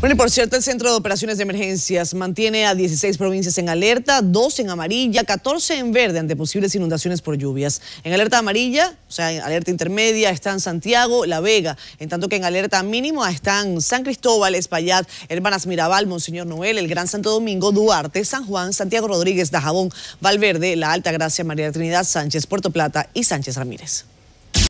Bueno, y por cierto, el Centro de Operaciones de Emergencias mantiene a 16 provincias en alerta, 2 en amarilla, 14 en verde ante posibles inundaciones por lluvias. En alerta amarilla, o sea, en alerta intermedia, están Santiago, La Vega, en tanto que en alerta mínima están San Cristóbal, Espaillat, Hermanas Mirabal, Monseñor Noel, el Gran Santo Domingo, Duarte, San Juan, Santiago Rodríguez, Dajabón, Valverde, La Alta Gracia, María Trinidad Sánchez, Puerto Plata y Sánchez Ramírez.